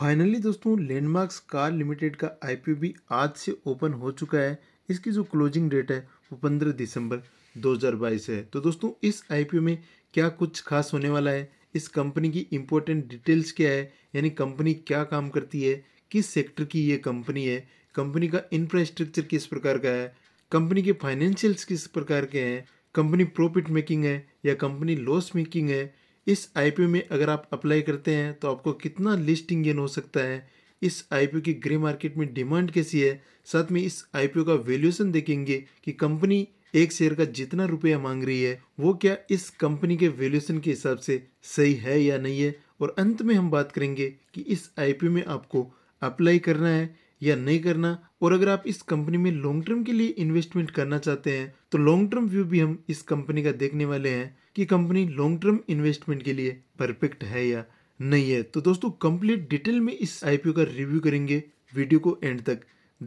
finally दोस्तों landmarks car limited का आई आज से ओपन हो चुका है इसकी जो क्लोजिंग डेट है वो पंद्रह दिसंबर 2022 है तो दोस्तों इस आई में क्या कुछ खास होने वाला है इस कंपनी की इम्पोर्टेंट डिटेल्स क्या है यानी कंपनी क्या काम करती है किस सेक्टर की ये कंपनी है कंपनी का इंफ्रास्ट्रक्चर किस प्रकार का है कंपनी के फाइनेंशियल्स किस प्रकार के हैं कंपनी प्रॉफिट मेकिंग है या कंपनी लॉस मेकिंग है इस आई में अगर आप अप्लाई करते हैं तो आपको कितना लिस्टिंग गेन हो सकता है इस आई की ग्रे मार्केट में डिमांड कैसी है साथ में इस आई का वैल्यूएशन देखेंगे कि कंपनी एक शेयर का जितना रुपया मांग रही है वो क्या इस कंपनी के वैल्यूएशन के हिसाब से सही है या नहीं है और अंत में हम बात करेंगे कि इस आई में आपको अप्लाई करना है या नहीं करना और अगर आप इस कंपनी में लॉन्ग टर्म के लिए इन्वेस्टमेंट करना चाहते हैं तो लॉन्ग टर्म व्यू भी हम इस कंपनी का देखने वाले हैं कि कंपनी लॉन्ग टर्म इन्वेस्टमेंट के लिए परफेक्ट है या नहीं है तो दोस्तों कंप्लीट डिटेल में इस आईपीओ का रिव्यू करेंगे वीडियो को एंड तक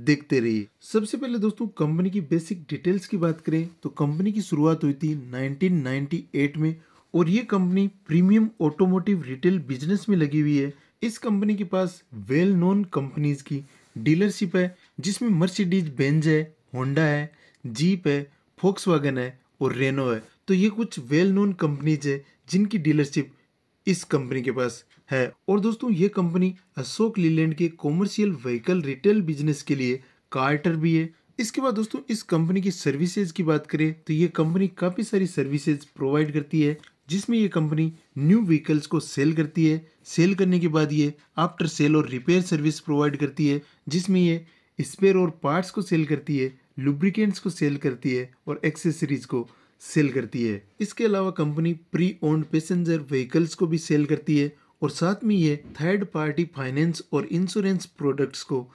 देखते रहिए सबसे पहले दोस्तों कंपनी की बेसिक डिटेल्स की बात करें तो कंपनी की शुरुआत हुई थी 1998 में और ये company premium automotive retail business में लगी हुई है इस कंपनी के पास वेल नोन कंपनीज की डीलरशिप है जिसमें मर्सिडीज बेंज है होंडा है जीप है फोक्स है और रेनो है तो ये कुछ वेल नोन कंपनीज है जिनकी डीलरशिप इस कंपनी के पास है और दोस्तों ये कंपनी अशोक लीलैंड के कॉमर्शियल व्हीकल रिटेल बिजनेस के लिए कार्टर भी है इसके बाद दोस्तों इस कंपनी की सर्विसेज की बात करें तो ये कंपनी काफ़ी सारी सर्विसेज प्रोवाइड करती है जिसमें ये कंपनी न्यू व्हीकल्स को सेल करती है सेल करने के बाद ये आफ्टर सेल और रिपेयर सर्विस प्रोवाइड करती है जिसमें ये स्पेयर और पार्ट्स को सेल करती है लुब्रिकेंट्स को सेल करती है और एक्सेसरीज को सेल करती है इसके अलावा company pre owned passenger vehicles को भी सेल करती है और साथ में ये थर्ड पार्टी फाइनेंस और इंश्योरेंस प्रोडक्ट्स को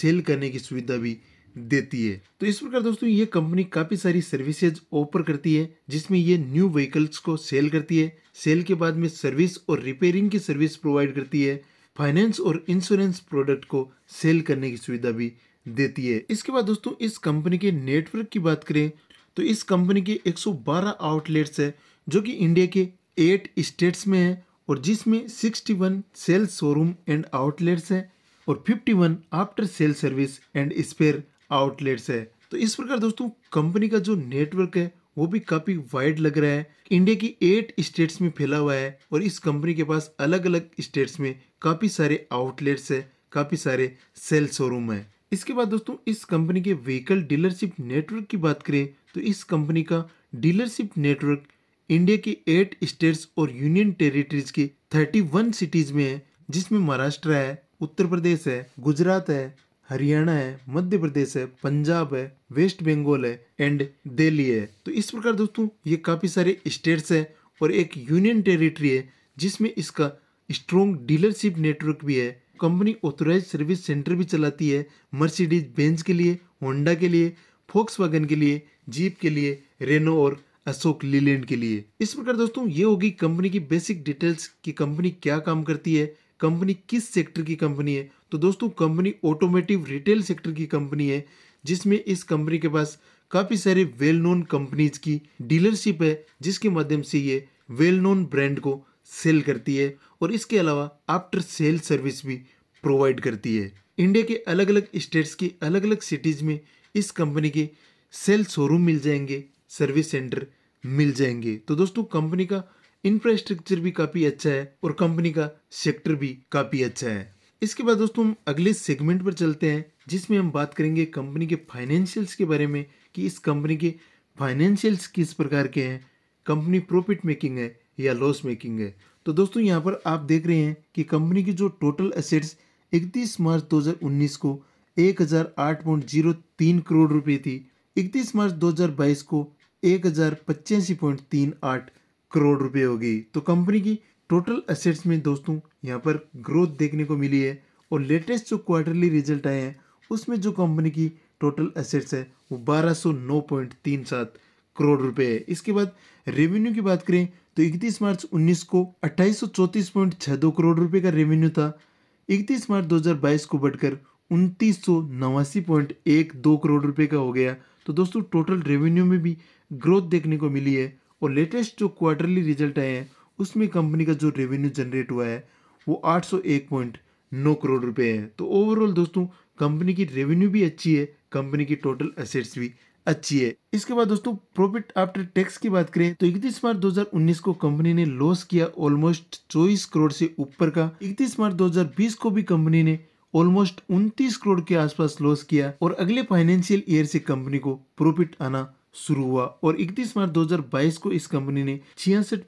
सेल करने की सुविधा भी देती है तो इस प्रकार दोस्तों ये कंपनी काफ़ी सारी सर्विसेज ऑफर करती है जिसमें ये न्यू व्हीकल्स को सेल करती है सेल के बाद में सर्विस और रिपेयरिंग की सर्विस प्रोवाइड करती है फाइनेंस और इंश्योरेंस प्रोडक्ट को सेल करने की सुविधा भी देती है इसके बाद दोस्तों इस कंपनी के नेटवर्क की बात करें तो इस कंपनी के 112 आउटलेट्स है जो कि इंडिया के एट स्टेट्स में है और जिसमें 61 सेल्स शोरूम एंड आउटलेट्स हैं और 51 after sale service and spare outlets है तो इस प्रकार दोस्तों कंपनी का जो नेटवर्क है वो भी काफ़ी वाइड लग रहा है इंडिया की एट स्टेट्स में फैला हुआ है और इस कंपनी के पास अलग अलग स्टेट्स में काफ़ी सारे आउटलेट्स है काफ़ी सारे सेल शोरूम है इसके बाद दोस्तों इस कंपनी के व्हीकल डीलरशिप नेटवर्क की बात करें तो इस कंपनी का डीलरशिप नेटवर्क इंडिया की एट स्टेट्स और यूनियन टेरिटरीज की थर्टी वन सिटीज में है जिसमें महाराष्ट्र है उत्तर प्रदेश है गुजरात है हरियाणा है मध्य प्रदेश है पंजाब है वेस्ट बंगाल है एंड दिल्ली है तो इस प्रकार दोस्तों ये काफ़ी सारे स्टेट्स हैं और एक यूनियन टेरिटरी है जिसमें इसका स्ट्रॉन्ग डीलरशिप नेटवर्क भी है कंपनी ऑथोराइज सर्विस सेंटर भी चलाती है मर्सिडीज बेंज के लिए होंडा के लिए फोक्स के लिए जीप के लिए रेनो और अशोक लीलैंड के लिए इस प्रकार दोस्तों ये होगी कंपनी की बेसिक डिटेल्स कि कंपनी क्या काम करती है कंपनी किस सेक्टर की कंपनी है तो दोस्तों कंपनी ऑटोमेटिव रिटेल सेक्टर की कंपनी है जिसमें इस कंपनी के पास काफ़ी सारे वेल नोन कंपनीज की डीलरशिप है जिसके माध्यम से ये वेल नोन ब्रांड को सेल करती है और इसके अलावा आफ्टर सेल सर्विस भी प्रोवाइड करती है इंडिया के अलग अलग स्टेट्स की अलग अलग सिटीज़ में इस कंपनी के सेल शोरूम मिल जाएंगे सर्विस सेंटर मिल जाएंगे तो दोस्तों कंपनी का इंफ्रास्ट्रक्चर भी काफ़ी अच्छा है और कंपनी का सेक्टर भी काफ़ी अच्छा है इसके बाद दोस्तों हम अगले सेगमेंट पर चलते हैं जिसमें हम बात करेंगे कंपनी के फाइनेंशियल्स के बारे में कि इस कंपनी के फाइनेंशियल्स किस प्रकार के हैं कंपनी प्रॉफिट मेकिंग है या लॉस मेकिंग है तो दोस्तों यहाँ पर आप देख रहे हैं कि कंपनी की जो टोटल असेट्स 31 मार्च 2019 को एक करोड़ रुपए थी 31 मार्च 2022 को एक करोड़ रुपए होगी तो कंपनी की टोटल असेट्स में दोस्तों यहाँ पर ग्रोथ देखने को मिली है और लेटेस्ट जो क्वार्टरली रिजल्ट आए हैं उसमें जो कंपनी की टोटल असेट्स है वो बारह सौ नौ पॉइंट तीन सात करोड़ रुपए है इसके बाद रेवेन्यू की बात करें तो इकतीस मार्च उन्नीस को अट्ठाईस सौ पॉइंट छः दो करोड़ रुपए का रेवेन्यू था इकतीस मार्च 2022 को बढ़कर उनतीस सौ नवासी पॉइंट एक दो करोड़ रुपए का हो गया तो दोस्तों टोटल रेवेन्यू में भी ग्रोथ देखने को मिली है और लेटेस्ट जो क्वार्टरली रिजल्ट आए हैं उसमें कंपनी का जो रेवेन्यू जनरेट हुआ है वो 801.9 करोड़ रुपए है तो ओवरऑल दोस्तों कंपनी की रेवेन्यू भी अच्छी है कंपनी की टोटल असेट्स भी अच्छी है इसके बाद दोस्तों प्रॉफिट आफ्टर टैक्स की बात करें तो 31 मार्च 2019 को कंपनी ने लॉस किया ऑलमोस्ट 24 करोड़ से ऊपर का 31 मार्च 2020 को भी कंपनी ने ऑलमोस्ट 29 करोड़ के आसपास लॉस किया और अगले फाइनेंशियल ईयर से कंपनी को प्रॉफिट आना शुरू हुआ और 31 मार्च 2022 को इस कंपनी ने छियासठ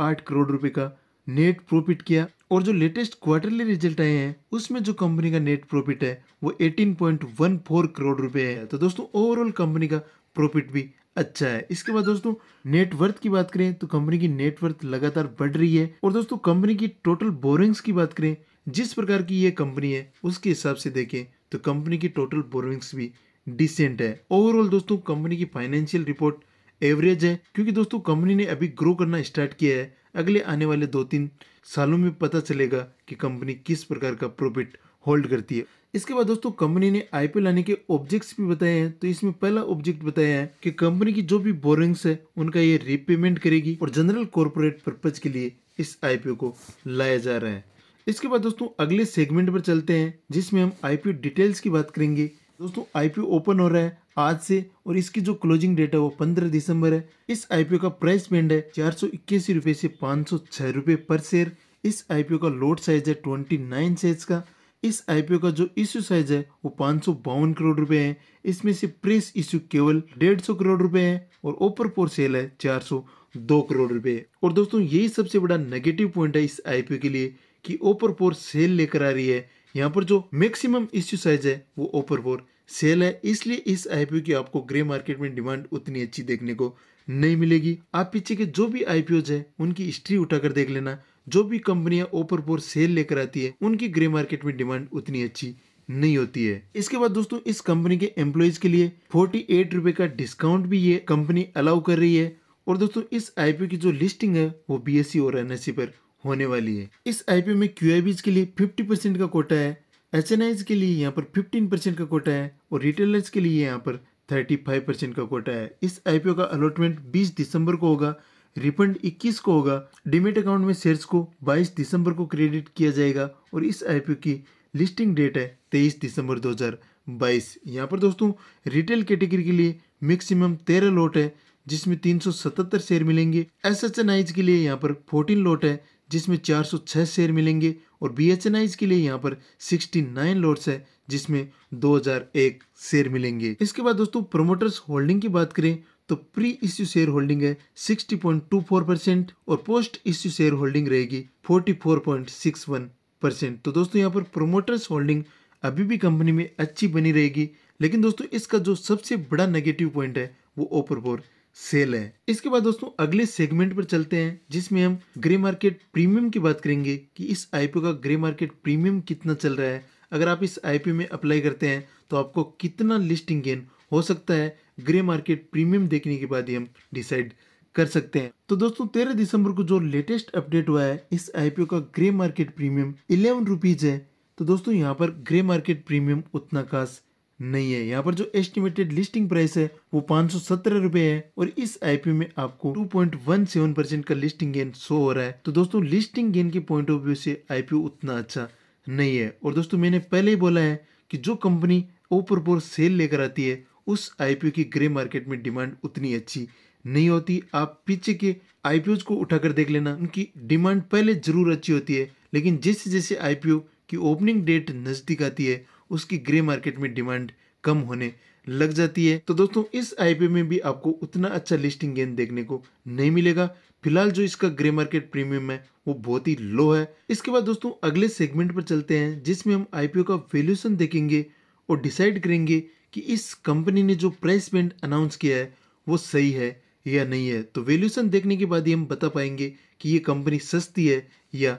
करोड़ रुपए का नेट प्रॉफिट किया और जो लेटेस्ट क्वार्टरली रिजल्ट आए हैं उसमें जो कंपनी का नेट प्रॉफिट है वो 18.14 करोड़ रुपए है तो दोस्तों ओवरऑल कंपनी का प्रॉफिट भी अच्छा है इसके बाद दोस्तों नेटवर्थ की बात करें तो कंपनी की नेटवर्थ लगातार बढ़ रही है और दोस्तों कंपनी की टोटल बोरिंग्स की बात करें जिस प्रकार की ये कंपनी है उसके हिसाब से देखें तो कंपनी की टोटल बोरिंग्स भी डिसेंट है ओवरऑल दोस्तों कंपनी की फाइनेंशियल रिपोर्ट एवरेज है क्योंकि दोस्तों कंपनी ने अभी ग्रो करना स्टार्ट किया है अगले आने वाले दो तीन सालों में पता चलेगा कि कंपनी किस प्रकार का प्रॉफिट होल्ड करती है इसके बाद दोस्तों कंपनी ने आईपीएल आने के ऑब्जेक्ट्स भी बताए हैं तो इसमें पहला ऑब्जेक्ट बताया है कि कंपनी की जो भी बोरिंग्स है उनका ये रिपेमेंट करेगी और जनरल कॉरपोरेट पर्पज के लिए इस आईपीओ को लाया जा रहा है इसके बाद दोस्तों अगले सेगमेंट पर चलते हैं जिसमें हम आईपीओ डिटेल्स की बात करेंगे दोस्तों आईपीओ ओपन हो रहा है आज से और इसकी जो क्लोजिंग डेट है वो पंद्रह दिसंबर है इस आईपीओ का प्राइस बैंड है चार सौ इक्यासी रुपये से पाँच सौ छः रुपये पर शेयर इस आईपीओ का लोड साइज है ट्वेंटी नाइन साइज का इस आईपीओ का जो इश्यू साइज है वो पाँच सौ बावन करोड़ रुपए है इसमें से प्रेस इश्यू केवल डेढ़ सौ करोड़ रुपए है और ओपर पोर सेल है चार सौ दो करोड़ रुपए और दोस्तों यही सबसे बड़ा नेगेटिव पॉइंट है इस आईपीओ के लिए कि ओपर पोर सेल लेकर आ रही है यहाँ पर जो मैक्सिमम इश्यू साइज है वो ओपर वोर सेल है इसलिए इस आईपीओ की आपको ग्रे मार्केट में डिमांड उतनी अच्छी देखने को नहीं मिलेगी आप पीछे के जो भी आईपीओज है उनकी हिस्ट्री उठाकर देख लेना जो भी कंपनियां ओपर फोर सेल लेकर आती है उनकी ग्रे मार्केट में डिमांड उतनी अच्छी नहीं होती है इसके बाद दोस्तों इस कंपनी के एम्प्लॉयज के लिए फोर्टी एट रुपए का डिस्काउंट भी ये कंपनी अलाउ कर रही है और दोस्तों इस आईपीओ की जो लिस्टिंग है वो बी एस सी और एन e पर होने वाली है इस आईपीओ में क्यू के लिए फिफ्टी परसेंट का कोटा है एच के लिए यहाँ पर फिफ्टीन परसेंट का कोटा है और रिटेलर्स के लिए यहाँ पर थर्टी फाइव परसेंट का कोटा है इस आईपीओ का अलॉटमेंट बीस दिसंबर को होगा रिफंड 21 को होगा डिमिट अकाउंट में शेयर्स को 22 दिसंबर को क्रेडिट किया जाएगा और इस आईपीओ की लिस्टिंग डेट है तेईस दिसंबर दो यहाँ पर दोस्तों रिटेल कैटेगरी के लिए मैक्सिमम तेरह लोट है जिसमें 377 शेयर मिलेंगे एस एच के लिए यहाँ पर 14 लोट है जिसमें 406 शेयर मिलेंगे और बी एच के लिए यहाँ पर 69 लोट्स है जिसमें 2001 शेयर मिलेंगे इसके बाद दोस्तों प्रोमोटर्स होल्डिंग की बात करें तो प्री इश्यू शेयर होल्डिंग है 60.24 परसेंट और पोस्ट इश्यू शेयर होल्डिंग रहेगी 44.61 परसेंट तो दोस्तों यहाँ पर प्रोमोटर्स होल्डिंग अभी भी कंपनी में अच्छी बनी रहेगी लेकिन दोस्तों इसका जो सबसे बड़ा नेगेटिव पॉइंट है वो ओपरपोर सेल है इसके बाद दोस्तों अगले सेगमेंट पर चलते हैं जिसमें हम ग्रे मार्केट प्रीमियम की बात करेंगे कि इस आईपीओ का ग्रे मार्केट प्रीमियम कितना चल रहा है अगर आप इस आईपीओ में अप्लाई करते हैं तो आपको कितना लिस्टिंग गेन हो सकता है ग्रे मार्केट प्रीमियम देखने के बाद ही हम डिसाइड कर सकते हैं तो दोस्तों तेरह दिसंबर को जो लेटेस्ट अपडेट हुआ है इस आईपीओ का ग्रे मार्केट प्रीमियम इलेवन है तो दोस्तों यहाँ पर ग्रे मार्केट प्रीमियम उतना खास नहीं है यहाँ पर जो एस्टिमेटेड लिस्टिंग प्राइस है वो पांच सौ है और इस आईपीओ में आपको 2.17 परसेंट का लिस्टिंग गेन शो हो रहा है तो दोस्तों लिस्टिंग गेन के पॉइंट ऑफ व्यू से आईपीओ उतना अच्छा नहीं है और दोस्तों मैंने पहले ही बोला है कि जो कंपनी ओपर पोर सेल लेकर आती है उस आईपीओ की ग्रे मार्केट में डिमांड उतनी अच्छी नहीं होती आप पीछे के आईपीओ को उठाकर देख लेना उनकी डिमांड पहले जरूर अच्छी होती है लेकिन जैसे जैसे आईपीओ की ओपनिंग डेट नज़दीक आती है उसकी ग्रे मार्केट में डिमांड कम होने लग जाती है तो दोस्तों इस आईपीओ में भी आपको उतना अच्छा लिस्टिंग गेन देखने को नहीं मिलेगा फिलहाल जो इसका ग्रे मार्केट प्रीमियम है वो बहुत ही लो है इसके बाद दोस्तों अगले सेगमेंट पर चलते हैं जिसमें हम आईपीओ का वेल्यूशन देखेंगे और डिसाइड करेंगे कि इस कंपनी ने जो प्राइस बैंड अनाउंस किया है वो सही है या नहीं है तो वेल्यूशन देखने के बाद ही हम बता पाएंगे कि ये कंपनी सस्ती है या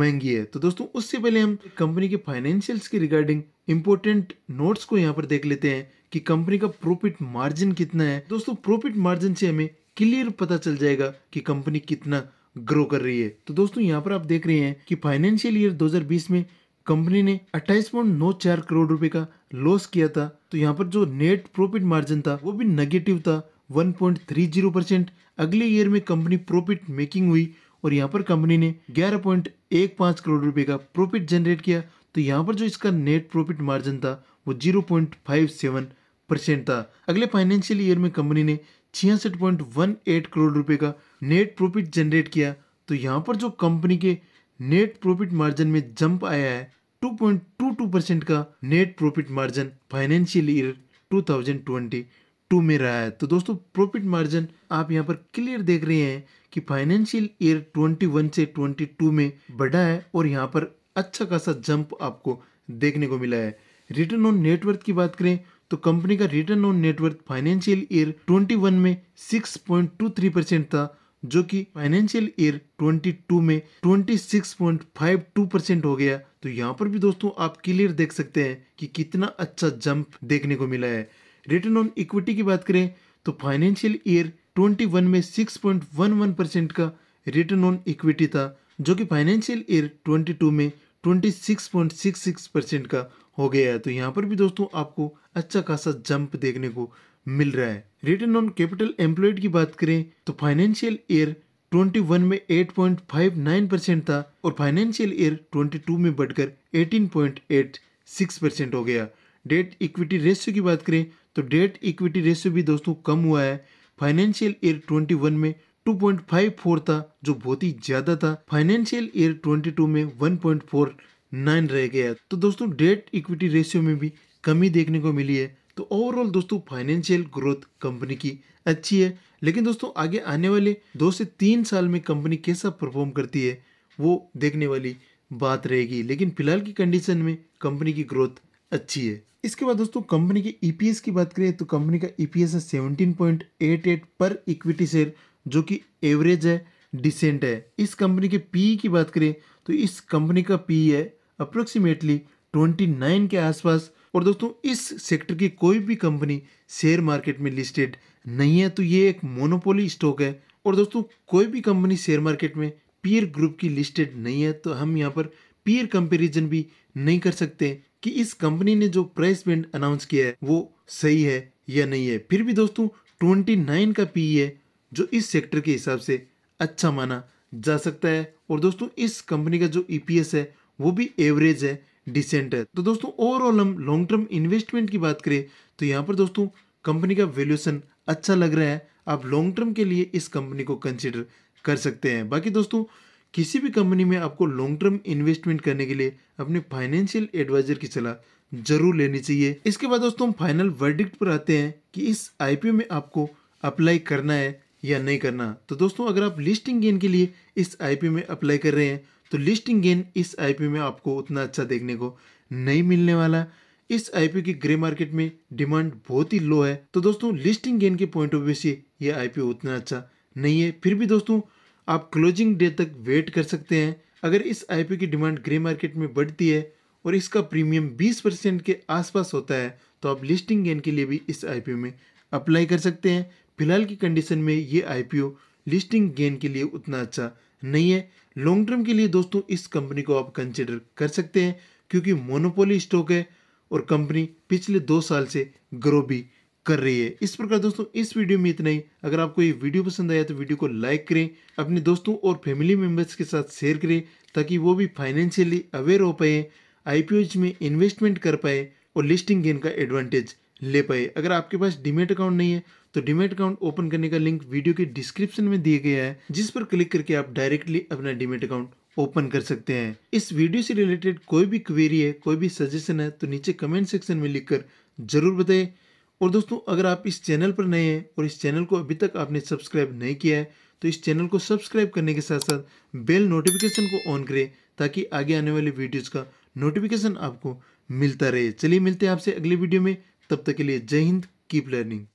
महंगी है तो दोस्तों उससे पहले हम कंपनी के फाइनेंशियल्स के रिगार्डिंग इंपॉर्टेंट नोट्स को यहाँ पर देख लेते हैं कि कंपनी का प्रॉफिट मार्जिन कितना है दोस्तों प्रॉफिट मार्जिन से हमें क्लियर पता चल जाएगा कि कंपनी कितना ग्रो कर रही है तो दोस्तों यहाँ पर आप देख रहे हैं कि फाइनेंशियल ईयर 2020 में कंपनी ने अट्ठाईस करोड़ रुपए का लॉस किया था तो यहाँ पर जो नेट प्रॉफिट मार्जिन था वो भी नेगेटिव था 1.30 परसेंट अगले ईयर में कंपनी प्रॉफिट मेकिंग हुई और यहाँ पर कंपनी ने 11.15 करोड़ रुपए का प्रॉफिट जनरेट किया तो यहाँ पर जो इसका नेट प्रॉफिट मार्जिन था वो zero point five seven percent था अगले फाइनेंशियल ईयर में कंपनी ने छियासठ पॉइंट वन एट करोड़ रुपए का नेट प्रॉफिट जनरेट किया तो यहाँ पर जो कंपनी के नेट प्रॉफिट मार्जिन में जंप आया है two two point two percent का net profit margin financial year two thousand twenty two में रहा है तो दोस्तों प्रॉफिट मार्जिन आप यहाँ पर क्लियर देख रहे हैं कि फाइनेंशियल ईयर ट्वेंटी वन से ट्वेंटी टू में बढ़ा है और यहाँ पर अच्छा खासा जंप आपको देखने को मिला है रिटर्न ऑन नेटवर्थ की बात करें तो कंपनी का return on net worth financial year 21 में 6.23 परसेंट था जो कि फाइनेंशियल ईयर 22 में 26.52 परसेंट हो गया तो यहाँ पर भी दोस्तों आप क्लियर देख सकते हैं कि कितना अच्छा जंप देखने को मिला है रिटर्न ऑन इक्विटी की बात करें तो फाइनेंशियल ईयर 21 में 6.11 परसेंट का रिटर्न ऑन इक्विटी था जो कि फाइनेंशियल ईयर 22 में 26.66 परसेंट का हो गया है तो यहाँ पर भी दोस्तों आपको अच्छा खासा जंप देखने को मिल रहा है रिटर्न ऑन कैपिटल एम्प्लॉयड की बात करें तो फाइनेंशियल ईयर 21 में 8.59 परसेंट था और फाइनेंशियल ईयर 22 में बढ़कर 18.86 परसेंट हो गया डेट इक्विटी रेशियो की बात करें तो डेट इक्विटी रेशियो भी दोस्तों कम हुआ है फाइनेंशियल ईयर 21 में 2.54 था जो बहुत ही ज्यादा था फाइनेंशियल ईयर 22 में 1.49 रह गया तो दोस्तों डेट इक्विटी रेशियो में भी कमी देखने को मिली है तो ओवरऑल दोस्तों फाइनेंशियल ग्रोथ कंपनी की अच्छी है लेकिन दोस्तों आगे आने वाले दो से तीन साल में कंपनी कैसा परफॉर्म करती है वो देखने वाली बात रहेगी लेकिन फिलहाल की कंडीशन में कंपनी की ग्रोथ अच्छी है इसके बाद दोस्तों कंपनी के ईपीएस e की बात करें तो कंपनी का ईपीएस e है 17.88 पर इक्विटी शेयर जो कि एवरेज है डिसेंट है इस कंपनी के पी की बात करें तो इस कंपनी का पी है अप्रोक्सीमेटली ट्वेंटी नाइन के आसपास और दोस्तों इस सेक्टर की कोई भी कंपनी शेयर मार्केट में लिस्टेड नहीं है तो ये एक मोनोपोली स्टॉक है और दोस्तों कोई भी कंपनी शेयर मार्केट में पीयर ग्रुप की लिस्टेड नहीं है तो हम यहाँ पर पीयर कंपेरिजन भी नहीं कर सकते कि इस कंपनी ने जो प्राइस बैंड अनाउंस किया है वो सही है या नहीं है फिर भी दोस्तों 29 का पी है जो इस सेक्टर के हिसाब से अच्छा माना जा सकता है और दोस्तों इस कंपनी का जो ईपीएस e है वो भी एवरेज है डिसेंट है तो दोस्तों ओवरऑल हम लॉन्ग टर्म इन्वेस्टमेंट की बात करें तो यहाँ पर दोस्तों कंपनी का वैल्यूएशन अच्छा लग रहा है आप लॉन्ग टर्म के लिए इस कंपनी को कंसिडर कर सकते हैं बाकी दोस्तों किसी भी कंपनी में आपको लॉन्ग टर्म इन्वेस्टमेंट करने के लिए अपने फाइनेंशियल एडवाइजर की सलाह जरूर लेनी चाहिए इसके बाद दोस्तों हम फाइनल वर्डिक्ट पर आते हैं कि इस आईपीओ में आपको अप्लाई करना है या नहीं करना तो दोस्तों अगर आप लिस्टिंग गेन के लिए इस आई में अप्लाई कर रहे हैं तो लिस्टिंग गेन इस आई में आपको उतना अच्छा देखने को नहीं मिलने वाला इस आई की ग्रे मार्केट में डिमांड बहुत ही लो है तो दोस्तों लिस्टिंग गेन के पॉइंट ऑफ व्यू से यह आईपीओ उतना अच्छा नहीं है फिर भी दोस्तों आप क्लोजिंग डे तक वेट कर सकते हैं अगर इस आई की डिमांड ग्रे मार्केट में बढ़ती है और इसका प्रीमियम 20 परसेंट के आसपास होता है तो आप लिस्टिंग गेन के लिए भी इस आई में अप्लाई कर सकते हैं फिलहाल की कंडीशन में ये आईपीओ लिस्टिंग गेन के लिए उतना अच्छा नहीं है लॉन्ग टर्म के लिए दोस्तों इस कंपनी को आप कंसिडर कर सकते हैं क्योंकि मोनोपोली स्टॉक है और कंपनी पिछले दो साल से ग्रो भी कर रही है इस प्रकार दोस्तों इस वीडियो में इतना ही अगर आपको ये वीडियो पसंद आया तो वीडियो को लाइक करें अपने दोस्तों और फैमिली मेम्बर्स के साथ शेयर करें ताकि वो भी फाइनेंशियली अवेयर हो पाए आई में इन्वेस्टमेंट कर पाए और लिस्टिंग गेन का एडवांटेज ले पाए अगर आपके पास डिमेट अकाउंट नहीं है तो डिमेट अकाउंट ओपन करने का लिंक वीडियो के डिस्क्रिप्शन में दिया गया है जिस पर क्लिक करके आप डायरेक्टली अपना डिमेट अकाउंट ओपन कर सकते हैं इस वीडियो से रिलेटेड कोई भी क्वेरी है कोई भी सजेशन है तो नीचे कमेंट सेक्शन में लिखकर जरूर बताएं और दोस्तों अगर आप इस चैनल पर नए हैं और इस चैनल को अभी तक आपने सब्सक्राइब नहीं किया है तो इस चैनल को सब्सक्राइब करने के साथ साथ बेल नोटिफिकेशन को ऑन करें ताकि आगे आने वाले वीडियोस का नोटिफिकेशन आपको मिलता रहे चलिए मिलते हैं आपसे अगले वीडियो में तब तक के लिए जय हिंद कीप लर्निंग